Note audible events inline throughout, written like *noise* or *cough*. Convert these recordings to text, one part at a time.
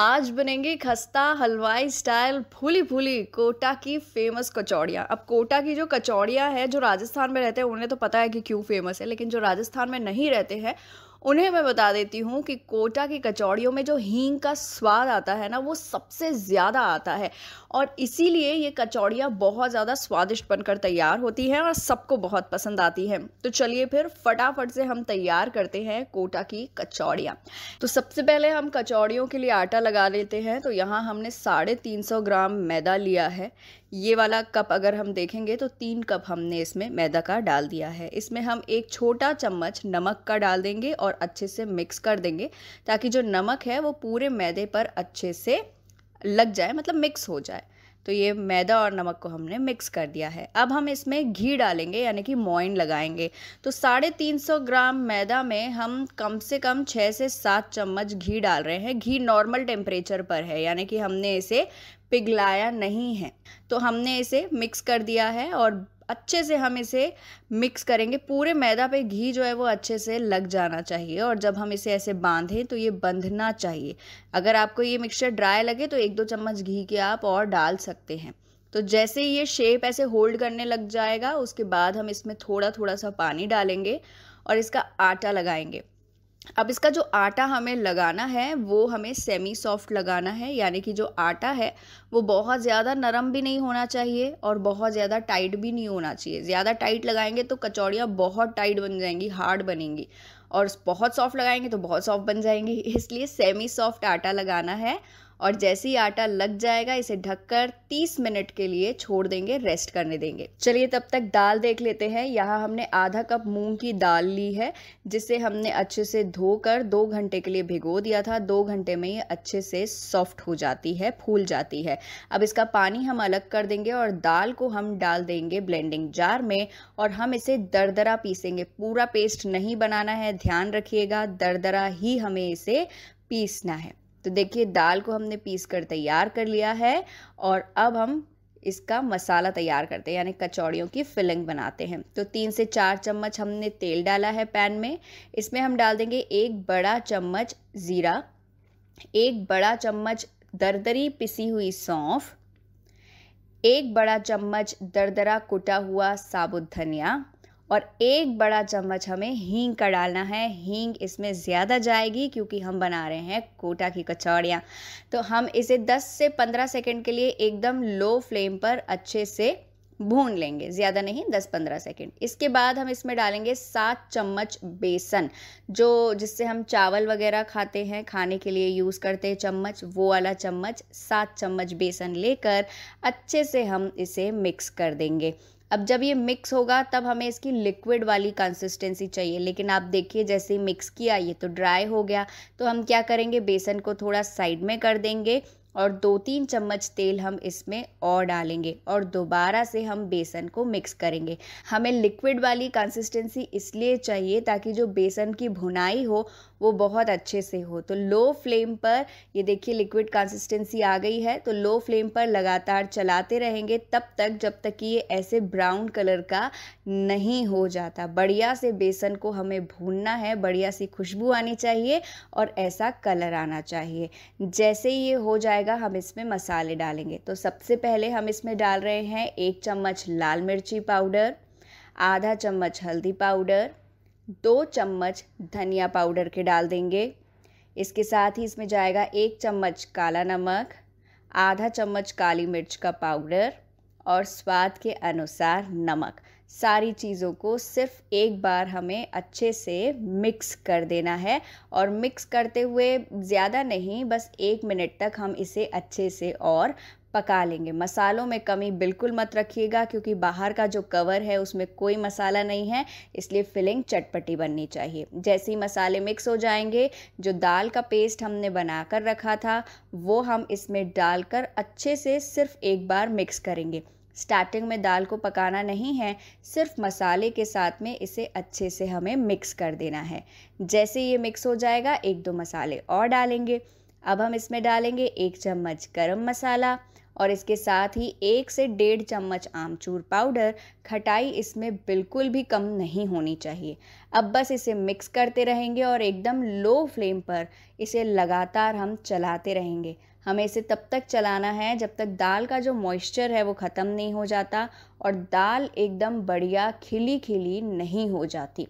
आज बनेंगे खस्ता हलवाई स्टाइल फूली फूली कोटा की फेमस कचौड़ियाँ अब कोटा की जो कचौड़ियाँ है जो राजस्थान में रहते हैं उन्हें तो पता है कि क्यों फेमस है लेकिन जो राजस्थान में नहीं रहते हैं उन्हें मैं बता देती हूँ कि कोटा की कचौड़ियों में जो हींग का स्वाद आता है ना वो सबसे ज़्यादा आता है और इसीलिए ये कचौड़ियाँ बहुत ज़्यादा स्वादिष्ट बनकर तैयार होती हैं और सबको बहुत पसंद आती हैं तो चलिए फिर फटाफट से हम तैयार करते हैं कोटा की कचौड़ियाँ तो सबसे पहले हम कचौड़ियों के लिए आटा लगा लेते हैं तो यहाँ हमने साढ़े तीन सौ ग्राम मैदा लिया है ये वाला कप अगर हम देखेंगे तो तीन कप हमने इसमें मैदा का डाल दिया है इसमें हम एक छोटा चम्मच नमक का डाल देंगे और और अच्छे से मिक्स कर देंगे ताकि जो नमक है वो पूरे मैदे पर अच्छे से लग जाए मतलब मिक्स हो जाए तो ये मैदा और नमक को हमने मिक्स कर दिया है अब हम इसमें घी डालेंगे यानी कि मोइन लगाएंगे तो साढ़े तीन सौ ग्राम मैदा में हम कम से कम छः से सात चम्मच घी डाल रहे हैं घी नॉर्मल टेम्परेचर पर है यानी कि हमने इसे पिघलाया नहीं है तो हमने इसे मिक्स कर दिया है और अच्छे से हम इसे मिक्स करेंगे पूरे मैदा पे घी जो है वो अच्छे से लग जाना चाहिए और जब हम इसे ऐसे बांधें तो ये बंधना चाहिए अगर आपको ये मिक्सचर ड्राई लगे तो एक दो चम्मच घी के आप और डाल सकते हैं तो जैसे ये शेप ऐसे होल्ड करने लग जाएगा उसके बाद हम इसमें थोड़ा थोड़ा सा पानी डालेंगे और इसका आटा लगाएंगे अब इसका जो आटा हमें लगाना है वो हमें सेमी सॉफ्ट लगाना है यानी कि जो आटा है वो बहुत ज़्यादा नरम भी नहीं होना चाहिए और बहुत ज़्यादा टाइट भी नहीं होना चाहिए ज़्यादा टाइट लगाएंगे तो कचौड़ियाँ बहुत टाइट बन जाएंगी हार्ड बनेंगी और बहुत सॉफ्ट लगाएंगे तो बहुत सॉफ्ट बन जाएंगी *laughs* इसलिए सेमी सॉफ्ट आटा लगाना है और जैसे ही आटा लग जाएगा इसे ढककर 30 मिनट के लिए छोड़ देंगे रेस्ट करने देंगे चलिए तब तक दाल देख लेते हैं यहाँ हमने आधा कप मूंग की दाल ली है जिसे हमने अच्छे से धोकर दो घंटे के लिए भिगो दिया था दो घंटे में ये अच्छे से सॉफ्ट हो जाती है फूल जाती है अब इसका पानी हम अलग कर देंगे और दाल को हम डाल देंगे ब्लेंडिंग जार में और हम इसे दरदरा पीसेंगे पूरा पेस्ट नहीं बनाना है ध्यान रखिएगा दरदरा ही हमें इसे पीसना है तो देखिए दाल को हमने पीस कर तैयार कर लिया है और अब हम इसका मसाला तैयार करते हैं यानी कचौड़ियों की फिलिंग बनाते हैं तो तीन से चार चम्मच हमने तेल डाला है पैन में इसमें हम डाल देंगे एक बड़ा चम्मच ज़ीरा एक बड़ा चम्मच दरदरी पिसी हुई सौंफ एक बड़ा चम्मच दरदरा कुटा हुआ साबुत धनिया और एक बड़ा चम्मच हमें हींग का डालना है हींग इसमें ज़्यादा जाएगी क्योंकि हम बना रहे हैं कोटा की कचौड़ियाँ तो हम इसे 10 से 15 सेकंड के लिए एकदम लो फ्लेम पर अच्छे से भून लेंगे ज़्यादा नहीं 10-15 सेकंड इसके बाद हम इसमें डालेंगे सात चम्मच बेसन जो जिससे हम चावल वगैरह खाते हैं खाने के लिए यूज़ करते हैं चम्मच वो वाला चम्मच सात चम्मच बेसन लेकर अच्छे से हम इसे मिक्स कर देंगे अब जब ये मिक्स होगा तब हमें इसकी लिक्विड वाली कंसिस्टेंसी चाहिए लेकिन आप देखिए जैसे ही मिक्स किया ये तो ड्राई हो गया तो हम क्या करेंगे बेसन को थोड़ा साइड में कर देंगे और दो तीन चम्मच तेल हम इसमें और डालेंगे और दोबारा से हम बेसन को मिक्स करेंगे हमें लिक्विड वाली कंसिस्टेंसी इसलिए चाहिए ताकि जो बेसन की भुनाई हो वो बहुत अच्छे से हो तो लो फ्लेम पर ये देखिए लिक्विड कंसिस्टेंसी आ गई है तो लो फ्लेम पर लगातार चलाते रहेंगे तब तक जब तक कि ये ऐसे ब्राउन कलर का नहीं हो जाता बढ़िया से बेसन को हमें भूनना है बढ़िया सी खुशबू आनी चाहिए और ऐसा कलर आना चाहिए जैसे ही ये हो जाएगा हम इसमें मसाले डालेंगे तो सबसे पहले हम इसमें डाल रहे हैं एक चम्मच लाल मिर्ची पाउडर आधा चम्मच हल्दी पाउडर दो चम्मच धनिया पाउडर के डाल देंगे इसके साथ ही इसमें जाएगा एक चम्मच काला नमक आधा चम्मच काली मिर्च का पाउडर और स्वाद के अनुसार नमक सारी चीज़ों को सिर्फ एक बार हमें अच्छे से मिक्स कर देना है और मिक्स करते हुए ज़्यादा नहीं बस एक मिनट तक हम इसे अच्छे से और पका लेंगे मसालों में कमी बिल्कुल मत रखिएगा क्योंकि बाहर का जो कवर है उसमें कोई मसाला नहीं है इसलिए फिलिंग चटपटी बननी चाहिए जैसे ही मसाले मिक्स हो जाएंगे जो दाल का पेस्ट हमने बनाकर रखा था वो हम इसमें डालकर अच्छे से सिर्फ एक बार मिक्स करेंगे स्टार्टिंग में दाल को पकाना नहीं है सिर्फ मसाले के साथ में इसे अच्छे से हमें मिक्स कर देना है जैसे ये मिक्स हो जाएगा एक दो मसाले और डालेंगे अब हम इसमें डालेंगे एक चम्मच गरम मसाला और इसके साथ ही एक से डेढ़ चम्मच आमचूर पाउडर खटाई इसमें बिल्कुल भी कम नहीं होनी चाहिए अब बस इसे मिक्स करते रहेंगे और एकदम लो फ्लेम पर इसे लगातार हम चलाते रहेंगे हमें इसे तब तक चलाना है जब तक दाल का जो मॉइस्चर है वो ख़त्म नहीं हो जाता और दाल एकदम बढ़िया खिली खिली नहीं हो जाती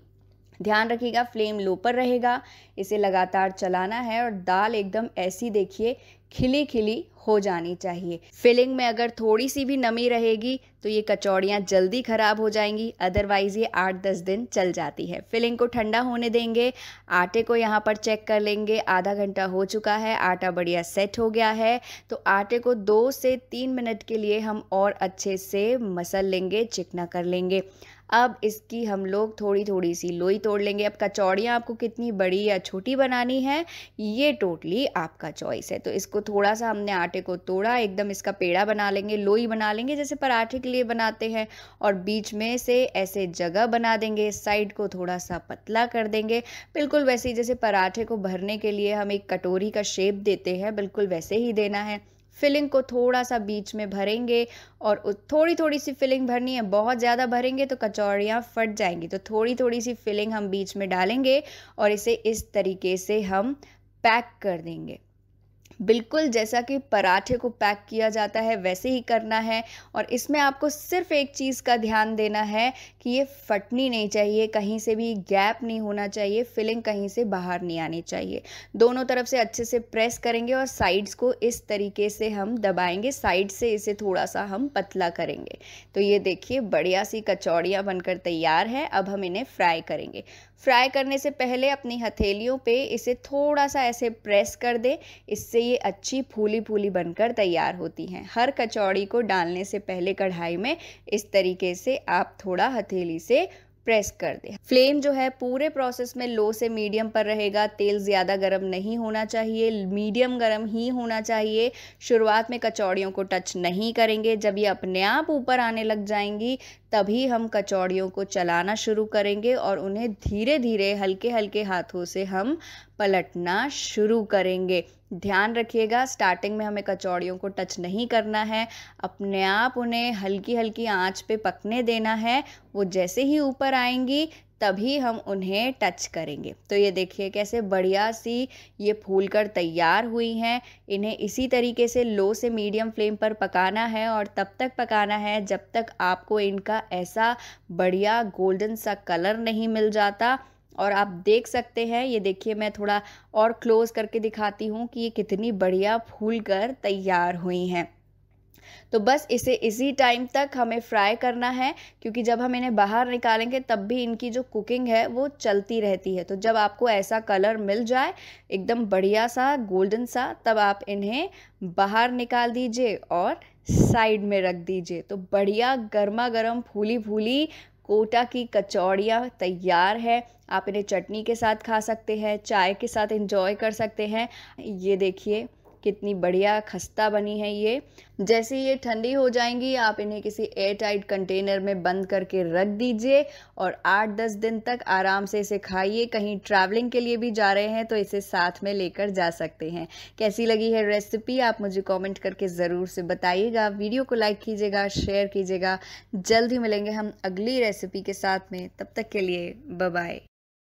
ध्यान रखिएगा फ्लेम लो पर रहेगा इसे लगातार चलाना है और दाल एकदम ऐसी देखिए खिली खिली हो जानी चाहिए फिलिंग में अगर थोड़ी सी भी नमी रहेगी तो ये कचौड़ियाँ जल्दी ख़राब हो जाएंगी अदरवाइज़ ये आठ दस दिन चल जाती है फिलिंग को ठंडा होने देंगे आटे को यहाँ पर चेक कर लेंगे आधा घंटा हो चुका है आटा बढ़िया सेट हो गया है तो आटे को दो से तीन मिनट के लिए हम और अच्छे से मसल लेंगे चिकना कर लेंगे अब इसकी हम लोग थोड़ी थोड़ी सी लोई तोड़ लेंगे अब कचौड़ियाँ आपको कितनी बड़ी या छोटी बनानी है ये टोटली आपका चॉइस है तो इसको थोड़ा सा हमने आटे को तोड़ा एकदम इसका पेड़ा बना लेंगे लोई बना लेंगे जैसे पराठे के लिए बनाते हैं और बीच में से ऐसे जगह बना देंगे साइड को थोड़ा सा पतला कर देंगे बिल्कुल वैसे ही जैसे पराठे को भरने के लिए हम एक कटोरी का शेप देते हैं बिल्कुल वैसे ही देना है फिलिंग को थोड़ा सा बीच में भरेंगे और थोड़ी थोड़ी सी फिलिंग भरनी है बहुत ज़्यादा भरेंगे तो कचौड़ियाँ फट जाएंगी तो थोड़ी थोड़ी सी फिलिंग हम बीच में डालेंगे और इसे इस तरीके से हम पैक कर देंगे बिल्कुल जैसा कि पराठे को पैक किया जाता है वैसे ही करना है और इसमें आपको सिर्फ एक चीज़ का ध्यान देना है कि ये फटनी नहीं चाहिए कहीं से भी गैप नहीं होना चाहिए फिलिंग कहीं से बाहर नहीं आनी चाहिए दोनों तरफ से अच्छे से प्रेस करेंगे और साइड्स को इस तरीके से हम दबाएंगे साइड से इसे थोड़ा सा हम पतला करेंगे तो ये देखिए बढ़िया सी कचौड़ियाँ बनकर तैयार है अब हम इन्हें फ्राई करेंगे फ्राई करने से पहले अपनी हथेलियों पे इसे थोड़ा सा ऐसे प्रेस कर दे इससे ये अच्छी फूली फूली बनकर तैयार होती हैं हर कचौड़ी को डालने से पहले कढ़ाई में इस तरीके से आप थोड़ा हथेली से प्रेस कर दें फ्लेम जो है पूरे प्रोसेस में लो से मीडियम पर रहेगा तेल ज़्यादा गर्म नहीं होना चाहिए मीडियम गर्म ही होना चाहिए शुरुआत में कचौड़ियों को टच नहीं करेंगे जब ये अपने आप ऊपर आने लग जाएंगी तभी हम कचौड़ियों को चलाना शुरू करेंगे और उन्हें धीरे धीरे हल्के हल्के हाथों से हम पलटना शुरू करेंगे ध्यान रखिएगा स्टार्टिंग में हमें कचौड़ियों को टच नहीं करना है अपने आप उन्हें हल्की हल्की आंच पे पकने देना है वो जैसे ही ऊपर आएंगी तभी हम उन्हें टच करेंगे तो ये देखिए कैसे बढ़िया सी ये फूल कर तैयार हुई हैं इन्हें इसी तरीके से लो से मीडियम फ्लेम पर पकाना है और तब तक पकाना है जब तक आपको इनका ऐसा बढ़िया गोल्डन सा कलर नहीं मिल जाता और आप देख सकते हैं ये देखिए मैं थोड़ा और क्लोज़ करके दिखाती हूँ कि ये कितनी बढ़िया फूल कर तैयार हुई हैं तो बस इसे इसी टाइम तक हमें फ्राई करना है क्योंकि जब हम इन्हें बाहर निकालेंगे तब भी इनकी जो कुकिंग है वो चलती रहती है तो जब आपको ऐसा कलर मिल जाए एकदम बढ़िया सा गोल्डन सा तब आप इन्हें बाहर निकाल दीजिए और साइड में रख दीजिए तो बढ़िया गर्मा गर्म फूली फूली कोटा की कचौड़ियाँ तैयार है आप इन्हें चटनी के साथ खा सकते हैं चाय के साथ इंजॉय कर सकते हैं ये देखिए कितनी बढ़िया खस्ता बनी है ये जैसे ये ठंडी हो जाएंगी आप इन्हें किसी एयर टाइट कंटेनर में बंद करके रख दीजिए और आठ दस दिन तक आराम से इसे खाइए कहीं ट्रैवलिंग के लिए भी जा रहे हैं तो इसे साथ में लेकर जा सकते हैं कैसी लगी है रेसिपी आप मुझे कमेंट करके ज़रूर से बताइएगा वीडियो को लाइक कीजिएगा शेयर कीजिएगा जल्द ही मिलेंगे हम अगली रेसिपी के साथ में तब तक के लिए बाय